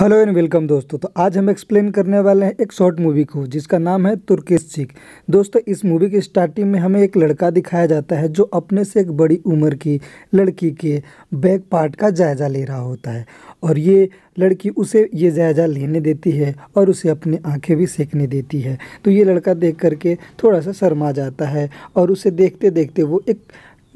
hello and welcome दोस्तों तो आज हम एक्सप्लेन करने वाले हैं एक शॉर्ट मूवी को जिसका नाम है तुर्केश सिख दोस्तों इस मूवी की स्टार्टिंग में हमें एक लड़का दिखाया जाता है जो अपने से एक बड़ी उम्र की लड़की के बैक पार्ट का जायज़ा ले रहा होता है और ये लड़की उसे ये जायज़ा लेने देती है और उसे अपनी आँखें भी सेकने देती है तो ये लड़का देख करके थोड़ा सा शर्मा जाता है और उसे देखते देखते वो एक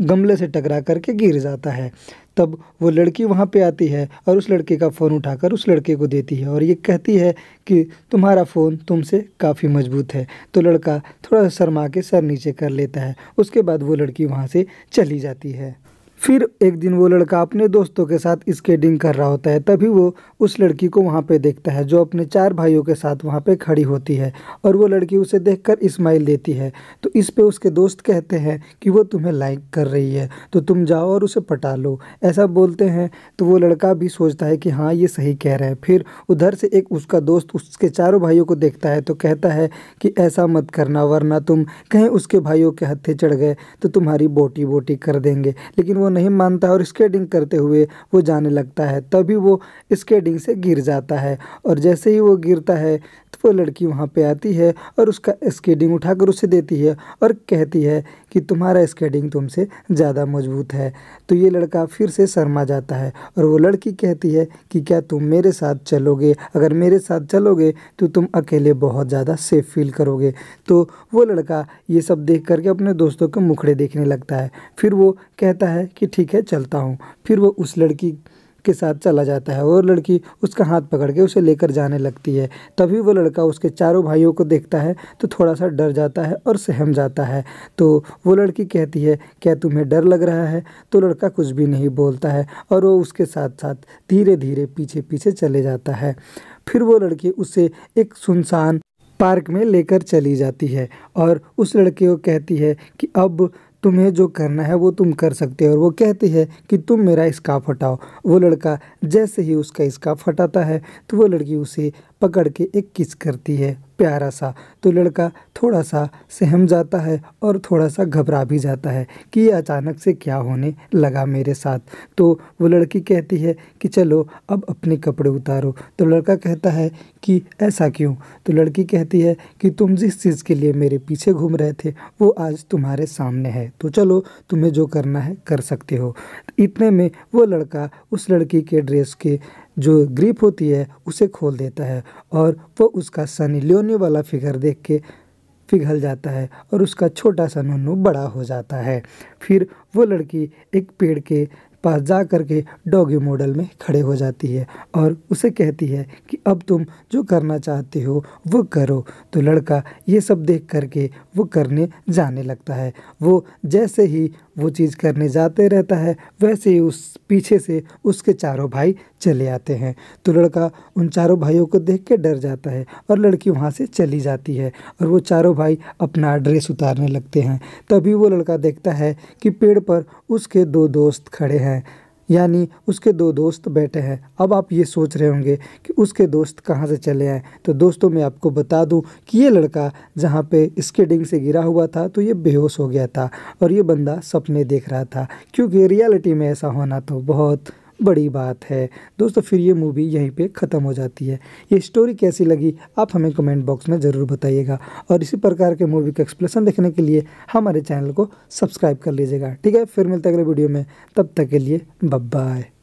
गमले से टकरा करके गिर जाता है तब वो लड़की वहाँ पे आती है और उस लड़के का फ़ोन उठाकर उस लड़के को देती है और ये कहती है कि तुम्हारा फ़ोन तुमसे काफ़ी मजबूत है तो लड़का थोड़ा सा शर्मा के सर नीचे कर लेता है उसके बाद वो लड़की वहाँ से चली जाती है फिर एक दिन वो लड़का अपने दोस्तों के साथ स्केटिंग कर रहा होता है तभी वो उस लड़की को वहाँ पे देखता है जो अपने चार भाइयों के साथ वहाँ पे खड़ी होती है और वो लड़की उसे देखकर स्माइल देती है तो इस पे उसके दोस्त कहते हैं कि वो तुम्हें लाइक कर रही है तो तुम जाओ और उसे पटा लो ऐसा बोलते हैं तो वो लड़का भी सोचता है कि हाँ ये सही कह रहा है फिर उधर से एक उसका दोस्त उसके चारों भाइयों को देखता है तो कहता है कि ऐसा मत करना वरना तुम कहीं उसके भाइयों के हत्थे चढ़ गए तो तुम्हारी बोटी बोटी कर देंगे लेकिन वो नहीं मानता है और स्केटिंग करते हुए वो जाने लगता है तभी वो स्केटिंग से गिर जाता है और जैसे ही वो गिरता है तो वो लड़की वहाँ पे आती है और उसका स्केटिंग उठाकर उसे देती है और कहती है कि तुम्हारा स्केटिंग तुमसे ज़्यादा मजबूत है तो ये लड़का फिर से शर्मा जाता है और वो लड़की कहती है कि क्या तुम मेरे साथ चलोगे अगर मेरे साथ चलोगे तो तुम अकेले बहुत ज़्यादा सेफ फील करोगे तो वो लड़का ये सब देख करके अपने दोस्तों के मुखड़े देखने लगता है फिर वो कहता है कि ठीक है चलता हूँ फिर वो उस लड़की के साथ चला जाता है और लड़की उसका हाथ पकड़ के उसे लेकर जाने लगती है तभी वो लड़का उसके चारों भाइयों को देखता है तो थोड़ा सा डर जाता है और सहम जाता है तो वो लड़की कहती है क्या तुम्हें डर लग रहा है तो लड़का कुछ भी नहीं बोलता है और वो उसके साथ साथ धीरे धीरे पीछे पीछे चले जाता है फिर वो लड़की उसे एक सुनसान पार्क में लेकर चली जाती है और उस लड़के को कहती है कि अब तुम्हें जो करना है वो तुम कर सकते हो और वो कहती है कि तुम मेरा स्काफ हटाओ वो लड़का जैसे ही उसका स्काफ हटाता है तो वो लड़की उसे पकड़ के एक किस करती है प्यारा सा तो लड़का थोड़ा सा सहम जाता है और थोड़ा सा घबरा भी जाता है कि ये अचानक से क्या होने लगा मेरे साथ तो वो लड़की कहती है कि चलो अब अपने कपड़े उतारो तो लड़का कहता है कि ऐसा क्यों तो लड़की कहती है कि तुम जिस चीज़ के लिए मेरे पीछे घूम रहे थे वो आज तुम्हारे सामने है तो चलो तुम्हें जो करना है कर सकते हो इतने में वो लड़का उस लड़की के ड्रेस के जो ग्रिप होती है उसे खोल देता है और वो उसका सनी लियोनी वाला फिगर देख के पिघल जाता है और उसका छोटा सा नुनू बड़ा हो जाता है फिर वो लड़की एक पेड़ के पास जा कर के डॉगी मॉडल में खड़े हो जाती है और उसे कहती है कि अब तुम जो करना चाहते हो वो करो तो लड़का ये सब देख करके वो करने जाने लगता है वो जैसे ही वो चीज़ करने जाते रहता है वैसे ही उस पीछे से उसके चारों भाई चले आते हैं तो लड़का उन चारों भाइयों को देख के डर जाता है और लड़की वहाँ से चली जाती है और वो चारों भाई अपना ड्रेस उतारने लगते हैं तभी वो लड़का देखता है कि पेड़ पर उसके दो दोस्त खड़े हैं है यानी उसके दो दोस्त बैठे हैं अब आप ये सोच रहे होंगे कि उसके दोस्त कहाँ से चले आए तो दोस्तों मैं आपको बता दूं कि ये लड़का जहाँ पे स्केटिंग से गिरा हुआ था तो ये बेहोश हो गया था और ये बंदा सपने देख रहा था क्योंकि रियलिटी में ऐसा होना तो बहुत बड़ी बात है दोस्तों फिर ये मूवी यहीं पे ख़त्म हो जाती है ये स्टोरी कैसी लगी आप हमें कमेंट बॉक्स में ज़रूर बताइएगा और इसी प्रकार के मूवी का एक्सप्लेसन देखने के लिए हमारे चैनल को सब्सक्राइब कर लीजिएगा ठीक है फिर मिलते अगले वीडियो में तब तक के लिए बाय